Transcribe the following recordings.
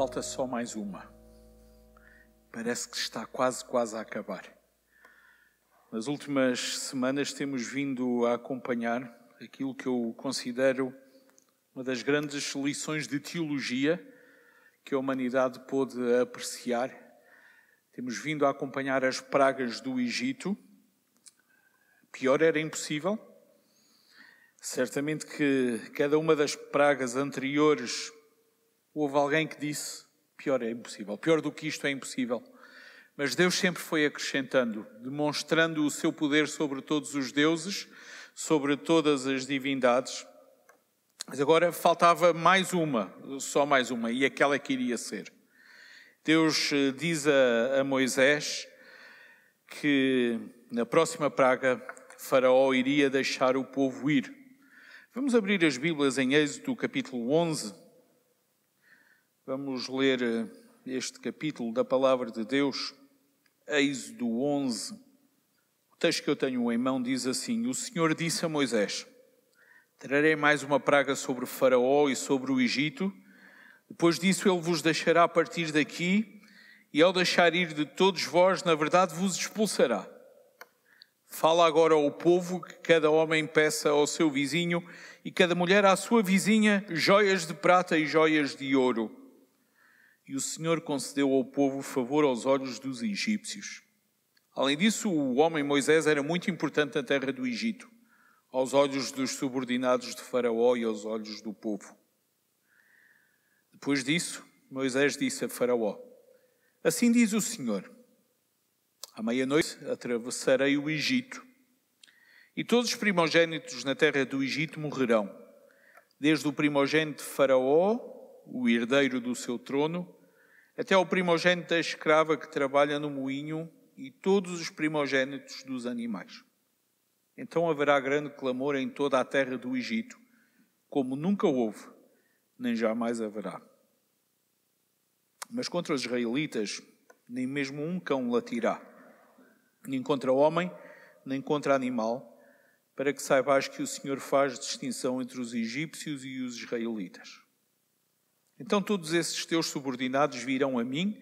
falta só mais uma. Parece que está quase, quase a acabar. Nas últimas semanas temos vindo a acompanhar aquilo que eu considero uma das grandes lições de teologia que a humanidade pôde apreciar. Temos vindo a acompanhar as pragas do Egito. Pior era impossível. Certamente que cada uma das pragas anteriores houve alguém que disse: pior é impossível, pior do que isto é impossível. Mas Deus sempre foi acrescentando, demonstrando o seu poder sobre todos os deuses, sobre todas as divindades. Mas agora faltava mais uma, só mais uma, e aquela que iria ser. Deus eh, diz a, a Moisés que na próxima praga Faraó iria deixar o povo ir. Vamos abrir as Bíblias em Êxodo capítulo 11, Vamos ler eh, este capítulo da Palavra de Deus, Êxodo 11. O texto que eu tenho em mão diz assim: O Senhor disse a Moisés: Trarei mais uma praga sobre Faraó e sobre o Egito. Depois disso, ele vos deixará partir daqui, e ao deixar ir de todos vós, na verdade vos expulsará. Fala agora ao povo que cada homem peça ao seu vizinho e cada mulher à sua vizinha joias de prata e joias de ouro e o Senhor concedeu ao povo favor aos olhos dos egípcios. Além disso, o homem Moisés era muito importante na terra do Egito, aos olhos dos subordinados de Faraó e aos olhos do povo. Depois disso, Moisés disse a Faraó: Assim diz o Senhor: À meia-noite atravessarei o Egito, e todos os primogênitos na terra do Egito morrerão, desde o primogênito de Faraó, o herdeiro do seu trono, até ao primogênito da escrava que trabalha no moinho e todos os primogênitos dos animais. Então haverá grande clamor em toda a terra do Egito, como nunca houve, nem jamais haverá. Mas contra os israelitas, nem mesmo um cão latirá, nem contra homem, nem contra animal, para que saibas que o Senhor faz distinção entre os egípcios e os israelitas. Então todos esses teus subordinados virão a mim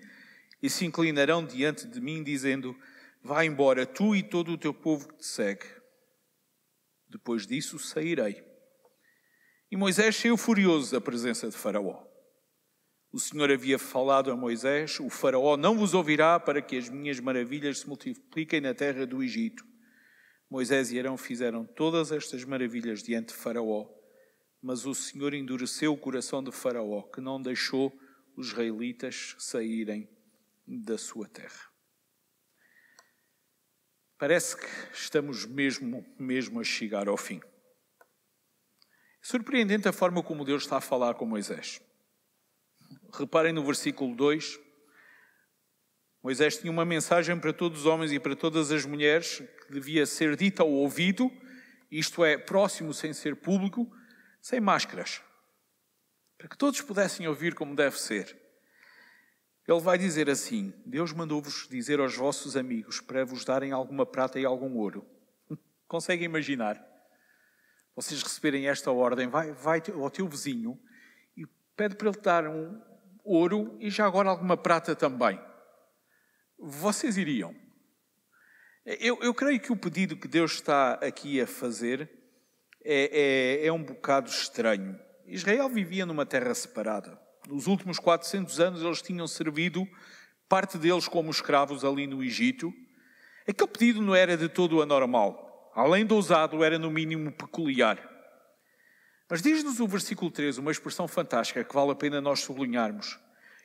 e se inclinarão diante de mim, dizendo: Vá embora, tu e todo o teu povo que te segue. Depois disso sairei. E Moisés saiu furioso da presença de Faraó. O Senhor havia falado a Moisés: O Faraó não vos ouvirá para que as minhas maravilhas se multipliquem na terra do Egito. Moisés e Arão fizeram todas estas maravilhas diante de Faraó mas o Senhor endureceu o coração de Faraó, que não deixou os israelitas saírem da sua terra. Parece que estamos mesmo, mesmo a chegar ao fim. É surpreendente a forma como Deus está a falar com Moisés. Reparem no versículo 2. Moisés tinha uma mensagem para todos os homens e para todas as mulheres que devia ser dita ao ouvido, isto é, próximo sem ser público, sem máscaras, para que todos pudessem ouvir como deve ser. Ele vai dizer assim: Deus mandou-vos dizer aos vossos amigos para vos darem alguma prata e algum ouro. Conseguem imaginar? Vocês receberem esta ordem, vai, vai ao teu vizinho e pede para ele dar um ouro e já agora alguma prata também. Vocês iriam. Eu, eu creio que o pedido que Deus está aqui a fazer é, é, é um bocado estranho. Israel vivia numa terra separada. Nos últimos 400 anos eles tinham servido parte deles como escravos ali no Egito. Aquele pedido não era de todo anormal. Além de ousado, era no mínimo peculiar. Mas diz-nos o versículo 13 uma expressão fantástica que vale a pena nós sublinharmos: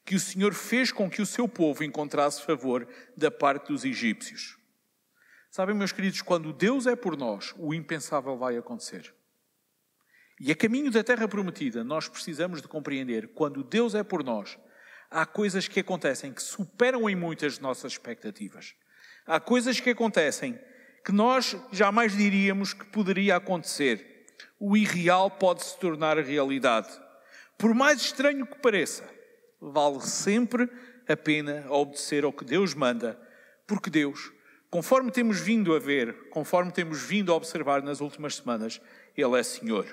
que o Senhor fez com que o seu povo encontrasse favor da parte dos egípcios. Sabem, meus queridos, quando Deus é por nós, o impensável vai acontecer. E a caminho da terra prometida, nós precisamos de compreender, quando Deus é por nós, há coisas que acontecem que superam em muitas nossas expectativas. Há coisas que acontecem que nós jamais diríamos que poderia acontecer. O irreal pode se tornar realidade. Por mais estranho que pareça, vale sempre a pena obedecer ao que Deus manda, porque Deus Conforme temos vindo a ver, conforme temos vindo a observar nas últimas semanas, Ele é Senhor.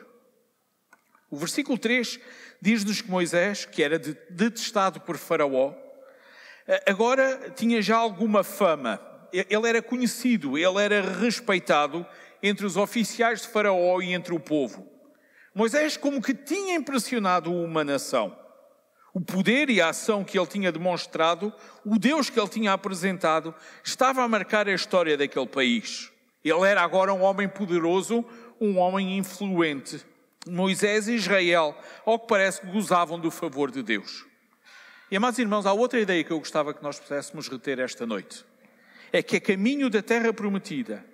O versículo 3 diz-nos que Moisés, que era detestado por Faraó, eh, agora tinha já alguma fama. Ele era conhecido, ele era respeitado entre os oficiais de Faraó e entre o povo. Moisés, como que tinha impressionado uma nação. O poder e a ação que ele tinha demonstrado, o Deus que ele tinha apresentado, estava a marcar a história daquele país. Ele era agora um homem poderoso, um homem influente. Moisés e Israel, ao que parece, gozavam do favor de Deus. E, amados irmãos, há outra ideia que eu gostava que nós pudéssemos reter esta noite. É que a caminho da terra prometida,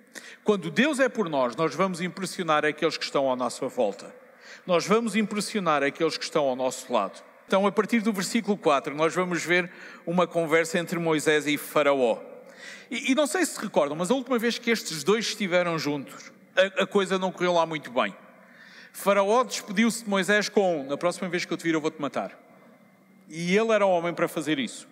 quando Deus é por nós, nós vamos impressionar aqueles que estão à nossa volta. Nós vamos impressionar aqueles que estão ao nosso lado. Então, a partir do versículo 4, nós vamos ver uma conversa entre Moisés e Faraó. E, e não sei se se recordam, mas a última vez que estes dois estiveram juntos, a, a coisa não correu lá muito bem. Faraó despediu-se de Moisés com: Na próxima vez que eu te vir, eu vou-te matar. E ele era o homem para fazer isso.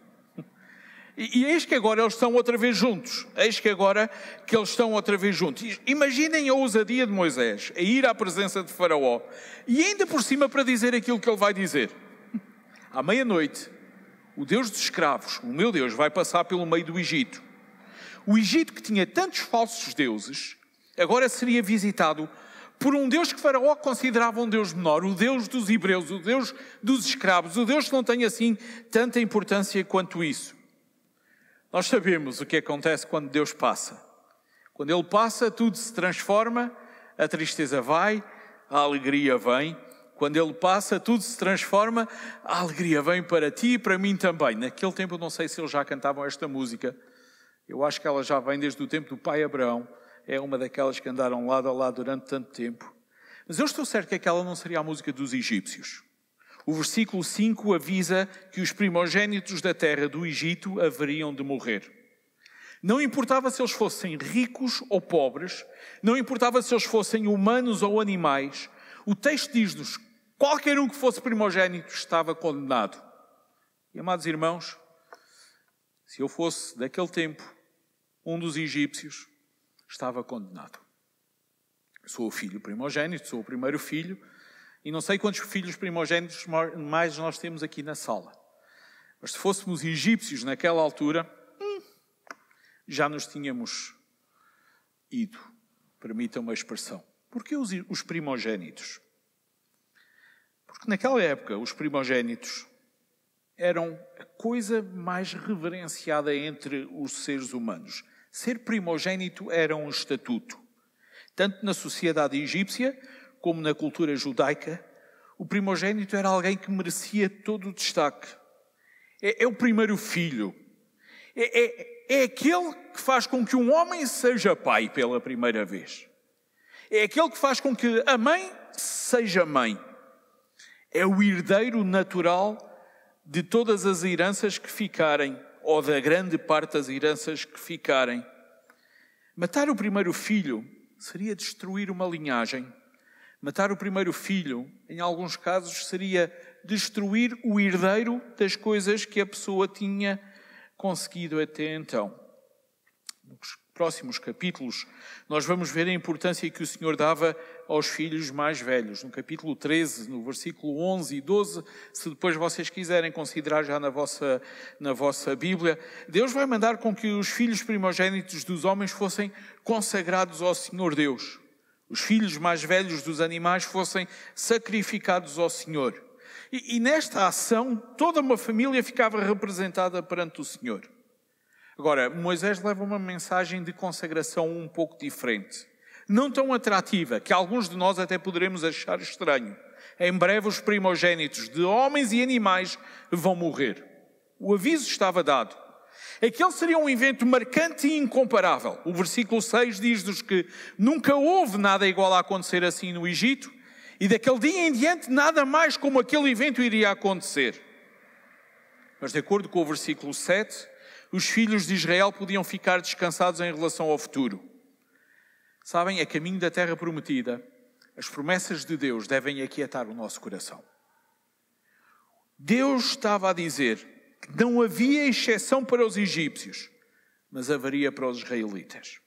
E, e eis que agora eles estão outra vez juntos. Eis que agora que eles estão outra vez juntos. Imaginem a ousadia de Moisés a ir à presença de Faraó e ainda por cima para dizer aquilo que ele vai dizer à meia-noite, o Deus dos escravos, o meu Deus, vai passar pelo meio do Egito. O Egito, que tinha tantos falsos deuses, agora seria visitado por um Deus que Faraó considerava um Deus menor, o Deus dos hebreus, o Deus dos escravos, o Deus que não tem assim tanta importância quanto isso. Nós sabemos o que acontece quando Deus passa. Quando Ele passa, tudo se transforma, a tristeza vai, a alegria vem, quando ele passa, tudo se transforma, a alegria vem para ti e para mim também. Naquele tempo, eu não sei se eles já cantavam esta música, eu acho que ela já vem desde o tempo do pai Abraão, é uma daquelas que andaram lado a lado durante tanto tempo. Mas eu estou certo que aquela não seria a música dos egípcios. O versículo 5 avisa que os primogênitos da terra do Egito haveriam de morrer. Não importava se eles fossem ricos ou pobres, não importava se eles fossem humanos ou animais, o texto diz-nos Qualquer um que fosse primogênito estava condenado. E, amados irmãos, se eu fosse daquele tempo um dos egípcios, estava condenado. Sou o filho primogênito, sou o primeiro filho, e não sei quantos filhos primogênitos mais nós temos aqui na sala. Mas se fôssemos egípcios naquela altura, hum, já nos tínhamos ido. Permitam uma expressão. Por que os primogênitos? Porque naquela época os primogênitos eram a coisa mais reverenciada entre os seres humanos. Ser primogênito era um estatuto. Tanto na sociedade egípcia como na cultura judaica, o primogênito era alguém que merecia todo o destaque. É, é o primeiro filho. É, é, é aquele que faz com que um homem seja pai pela primeira vez. É aquele que faz com que a mãe seja mãe é o herdeiro natural de todas as heranças que ficarem, ou da grande parte das heranças que ficarem. Matar o primeiro filho seria destruir uma linhagem. Matar o primeiro filho, em alguns casos, seria destruir o herdeiro das coisas que a pessoa tinha conseguido até então. Nos próximos capítulos, nós vamos ver a importância que o Senhor dava aos filhos mais velhos, no capítulo 13, no versículo 11 e 12, se depois vocês quiserem considerar já na vossa, na vossa Bíblia, Deus vai mandar com que os filhos primogênitos dos homens fossem consagrados ao Senhor Deus. Os filhos mais velhos dos animais fossem sacrificados ao Senhor. E, e nesta ação, toda uma família ficava representada perante o Senhor. Agora, Moisés leva uma mensagem de consagração um pouco diferente não tão atrativa que alguns de nós até poderemos achar estranho. Em breve, os primogênitos de homens e animais vão morrer. O aviso estava dado. Aquele seria um evento marcante e incomparável. O versículo 6 diz-nos que nunca houve nada igual a acontecer assim no Egito, e daquele dia em diante nada mais como aquele evento iria acontecer. Mas, de acordo com o versículo 7, os filhos de Israel podiam ficar descansados em relação ao futuro Sabem, é caminho da terra prometida. As promessas de Deus devem aquietar o nosso coração. Deus estava a dizer que não havia exceção para os egípcios, mas haveria para os israelitas.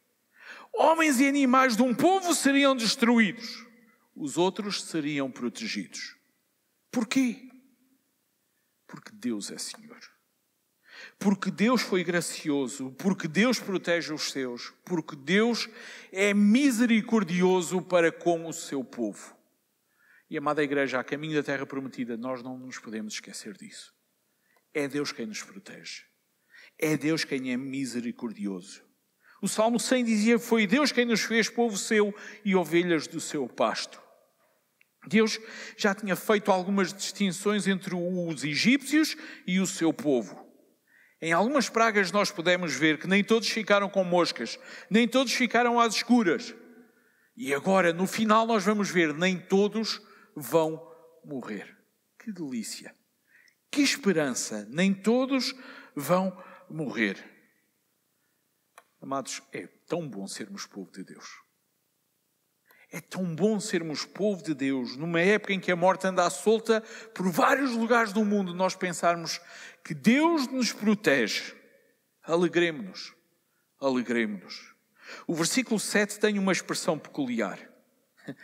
Homens e animais de um povo seriam destruídos, os outros seriam protegidos. Porquê? Porque Deus é Senhor porque Deus foi gracioso, porque Deus protege os seus, porque Deus é misericordioso para com o seu povo. E amada Igreja, a caminho da Terra Prometida, nós não nos podemos esquecer disso. É Deus quem nos protege. É Deus quem é misericordioso. O Salmo 100 dizia: Foi Deus quem nos fez povo seu e ovelhas do seu pasto. Deus já tinha feito algumas distinções entre os egípcios e o seu povo. Em algumas pragas nós podemos ver que nem todos ficaram com moscas, nem todos ficaram às escuras. E agora, no final, nós vamos ver, nem todos vão morrer. Que delícia! Que esperança! Nem todos vão morrer. Amados, é tão bom sermos povo de Deus. É tão bom sermos povo de Deus, numa época em que a morte anda à solta por vários lugares do mundo, nós pensarmos que Deus nos protege. Alegremos-nos, alegremos-nos. O versículo 7 tem uma expressão peculiar.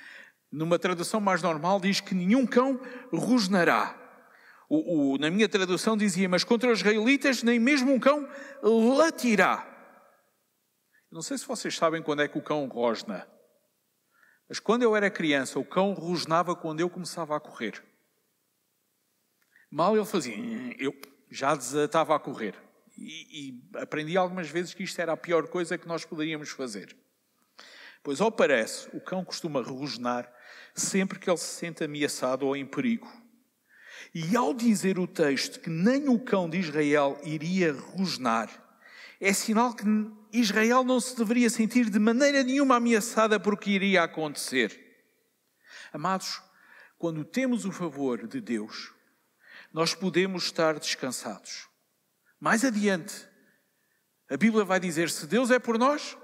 Numa tradução mais normal, diz que nenhum cão rosnará. O, o, na minha tradução dizia, mas contra os israelitas nem mesmo um cão latirá. Não sei se vocês sabem quando é que o cão rosna. Mas quando eu era criança, o cão rosnava quando eu começava a correr. Mal ele fazia, eu já desatava a correr. E, e aprendi algumas vezes que isto era a pior coisa que nós poderíamos fazer. Pois, ao parece, o cão costuma rosnar sempre que ele se sente ameaçado ou em perigo. E ao dizer o texto que nem o cão de Israel iria rosnar, é sinal que Israel não se deveria sentir de maneira nenhuma ameaçada por o que iria acontecer. Amados, quando temos o favor de Deus, nós podemos estar descansados. Mais adiante, a Bíblia vai dizer: se Deus é por nós,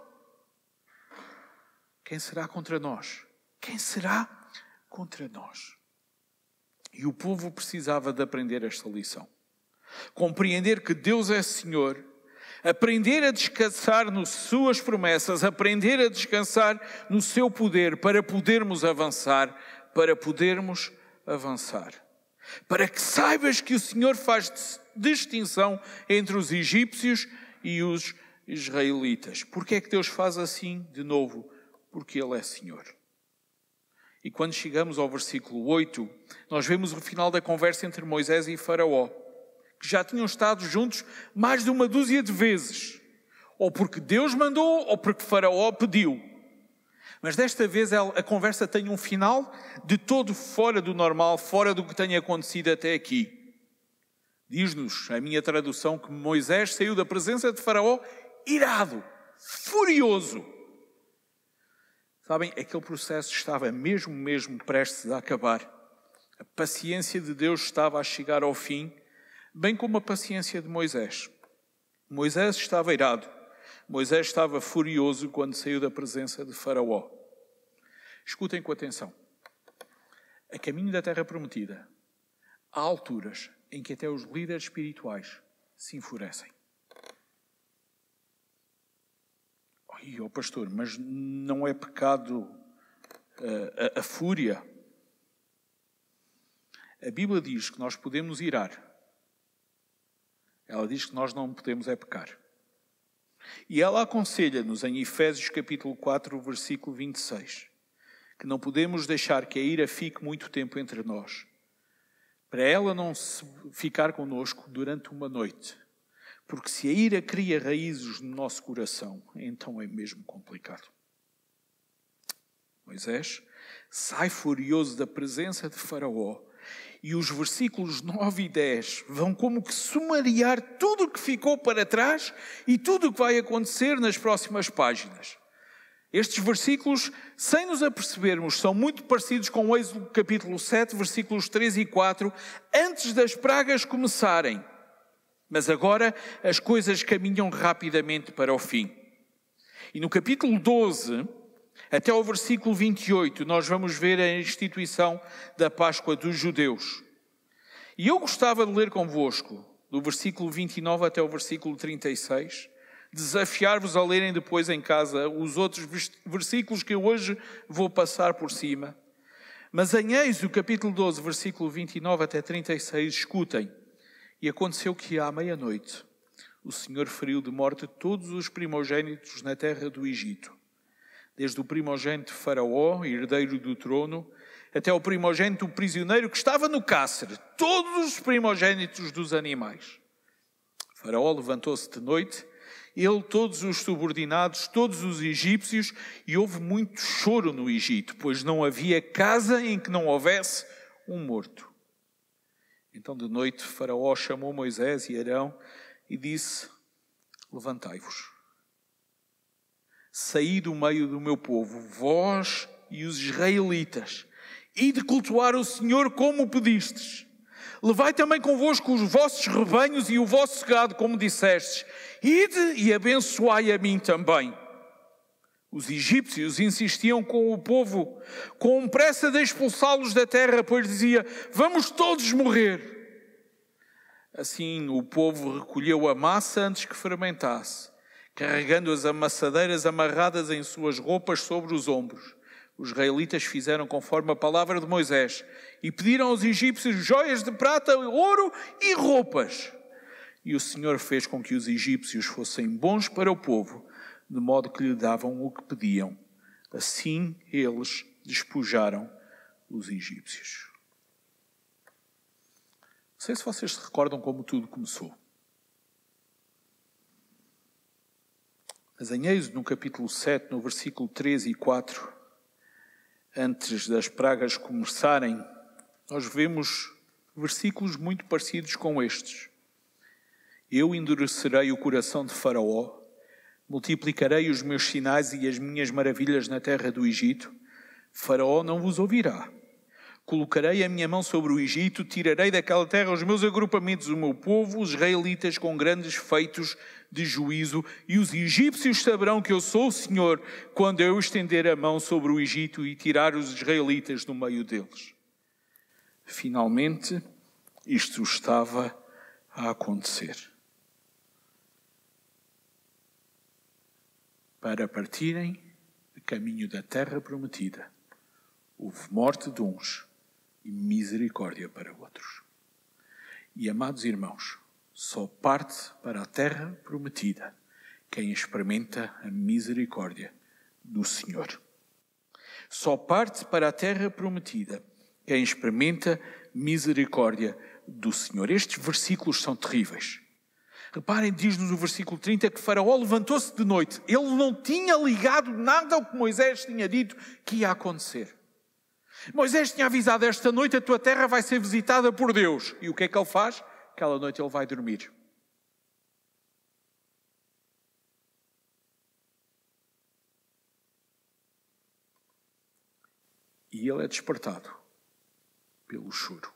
quem será contra nós? Quem será contra nós? E o povo precisava de aprender esta lição. Compreender que Deus é Senhor aprender a descansar nas suas promessas, aprender a descansar no seu poder para podermos avançar, para podermos avançar. Para que saibas que o Senhor faz distinção entre os egípcios e os israelitas. Porque é que Deus faz assim de novo? Porque ele é Senhor. E quando chegamos ao versículo 8, nós vemos o final da conversa entre Moisés e Faraó que já tinham estado juntos mais de uma dúzia de vezes, ou porque Deus mandou, ou porque Faraó pediu. Mas desta vez a conversa tem um final de todo fora do normal, fora do que tem acontecido até aqui. Diz-nos a minha tradução que Moisés saiu da presença de Faraó irado, furioso. Sabem, aquele processo estava mesmo, mesmo prestes a acabar. A paciência de Deus estava a chegar ao fim bem como a paciência de Moisés. Moisés estava irado, Moisés estava furioso quando saiu da presença de Faraó. Escutem com atenção. A caminho da Terra Prometida, há alturas em que até os líderes espirituais se enfurecem. Oi, oh pastor, mas não é pecado a, eh, a, a fúria? A Bíblia diz que nós podemos irar ela diz que nós não podemos é pecar. E ela aconselha-nos em Efésios capítulo 4, versículo 26, que não podemos deixar que a ira fique muito tempo entre nós, para ela não ficar conosco durante uma noite. Porque se a ira cria raízes no nosso coração, então é mesmo complicado. Moisés sai furioso da presença de Faraó e os versículos 9 e 10 vão como que sumariar tudo o que ficou para trás e tudo o que vai acontecer nas próximas páginas. Estes versículos, sem nos apercebermos, são muito parecidos com o Êxodo capítulo 7, versículos 3 e 4, antes das pragas começarem. Mas agora as coisas caminham rapidamente para o fim. E no capítulo 12, até ao versículo 28, nós vamos ver a instituição da Páscoa dos judeus. E eu gostava de ler convosco, do versículo 29 até o versículo 36, desafiar-vos a lerem depois em casa os outros versículos que eu hoje vou passar por cima. Mas em Eis, o capítulo 12, versículo 29 até 36, escutem. E aconteceu que à meia-noite o Senhor feriu de morte todos os primogênitos na terra do Egito, desde o primogênito Faraó, herdeiro do trono, até o primogênito prisioneiro que estava no cárcere, todos os primogênitos dos animais. Faraó levantou-se de noite, ele, todos os subordinados, todos os egípcios, e houve muito choro no Egito, pois não havia casa em que não houvesse um morto. Então, de noite, Faraó chamou Moisés e Arão e disse: Levantai-vos. Saí do meio do meu povo, vós e os israelitas, e de cultuar o Senhor como pedistes. Levai também convosco os vossos rebanhos e o vosso gado, como dissestes. Ide e abençoai a mim também. Os egípcios insistiam com o povo, com pressa de expulsá-los da terra, pois dizia: Vamos todos morrer. Assim o povo recolheu a massa antes que fermentasse carregando as amassadeiras amarradas em suas roupas sobre os ombros. Os israelitas fizeram conforme a palavra de Moisés e pediram aos egípcios joias de prata, ouro e roupas. E o Senhor fez com que os egípcios fossem bons para o povo, de modo que lhe davam o que pediam. Assim eles despojaram os egípcios. Não sei se vocês se recordam como tudo começou. Mas em Êxodo, no capítulo 7, no versículo 3 e 4, antes das pragas começarem, nós vemos versículos muito parecidos com estes. Eu endurecerei o coração de Faraó, multiplicarei os meus sinais e as minhas maravilhas na terra do Egito. Faraó não vos ouvirá Colocarei a minha mão sobre o Egito, tirarei daquela terra os meus agrupamentos, o meu povo, os israelitas, com grandes feitos de juízo, e os egípcios saberão que eu sou o Senhor quando eu estender a mão sobre o Egito e tirar os israelitas do meio deles. Finalmente, isto estava a acontecer. Para partirem de caminho da terra prometida, houve morte de uns e misericórdia para outros. E, amados irmãos, só parte para a terra prometida quem experimenta a misericórdia do Senhor. Só parte para a terra prometida quem experimenta misericórdia do Senhor. Estes versículos são terríveis. Reparem, diz-nos no versículo 30 que Faraó levantou-se de noite. Ele não tinha ligado nada ao que Moisés tinha dito que ia acontecer. Moisés tinha avisado: esta noite a tua terra vai ser visitada por Deus. E o que é que ele faz? Aquela noite ele vai dormir. E ele é despertado pelo choro.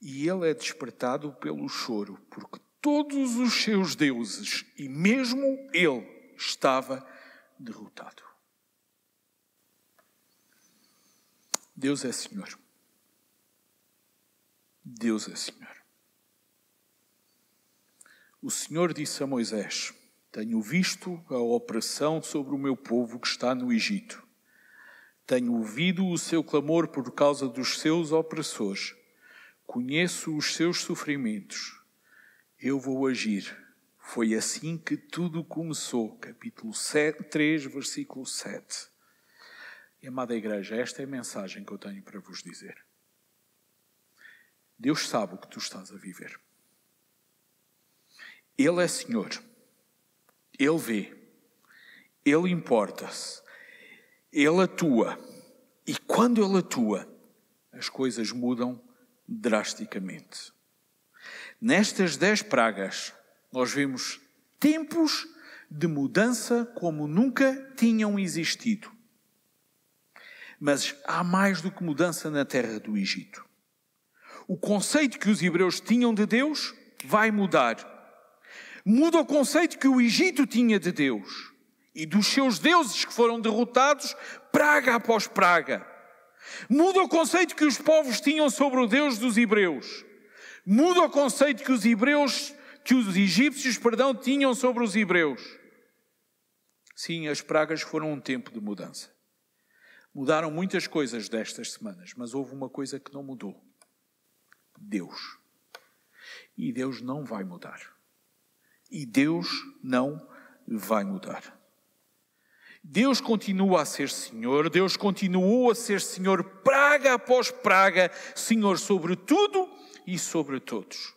E ele é despertado pelo choro, porque todos os seus deuses, e mesmo ele, estava derrotado. Deus é Senhor. Deus é Senhor. O Senhor disse a Moisés: Tenho visto a opressão sobre o meu povo que está no Egito. Tenho ouvido o seu clamor por causa dos seus opressores. Conheço os seus sofrimentos. Eu vou agir. Foi assim que tudo começou. Capítulo 7, 3, versículo 7. E, amada igreja, esta é a mensagem que eu tenho para vos dizer. Deus sabe o que tu estás a viver. Ele é Senhor. Ele vê. Ele importa-se. Ele atua. E quando ele atua, as coisas mudam drasticamente. Nestas dez pragas, nós vemos tempos de mudança como nunca tinham existido. Mas há mais do que mudança na terra do Egito. O conceito que os hebreus tinham de Deus vai mudar. Muda o conceito que o Egito tinha de Deus e dos seus deuses que foram derrotados praga após praga. Muda o conceito que os povos tinham sobre o Deus dos hebreus. Muda o conceito que os hebreus, que os egípcios, perdão, tinham sobre os hebreus. Sim, as pragas foram um tempo de mudança. Mudaram muitas coisas destas semanas, mas houve uma coisa que não mudou: Deus. E Deus não vai mudar. E Deus não vai mudar. Deus continua a ser Senhor, Deus continuou a ser Senhor praga após praga, Senhor sobre tudo e sobre todos.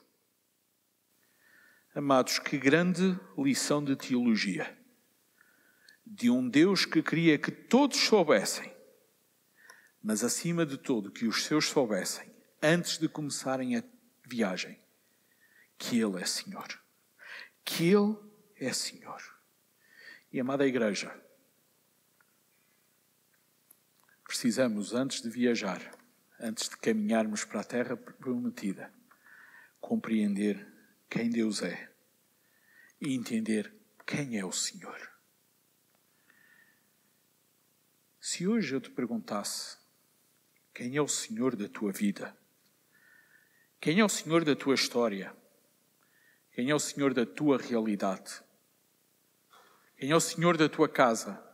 Amados, que grande lição de teologia! De um Deus que queria que todos soubessem mas acima de tudo que os seus soubessem, antes de começarem a viagem, que Ele é Senhor. Que Ele é Senhor. E amada Igreja, precisamos, antes de viajar, antes de caminharmos para a Terra Prometida, compreender quem Deus é e entender quem é o Senhor. Se hoje eu te perguntasse quem é o Senhor da tua vida? Quem é o Senhor da tua história? Quem é o Senhor da tua realidade? Quem é o Senhor da tua casa?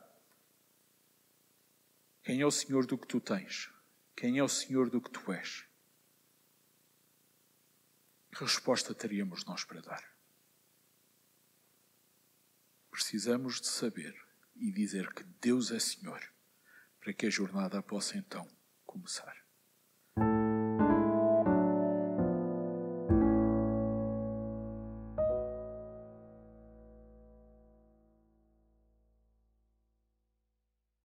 Quem é o Senhor do que tu tens? Quem é o Senhor do que tu és? Que resposta teríamos nós para dar? Precisamos de saber e dizer que Deus é Senhor, para que a jornada possa então começar.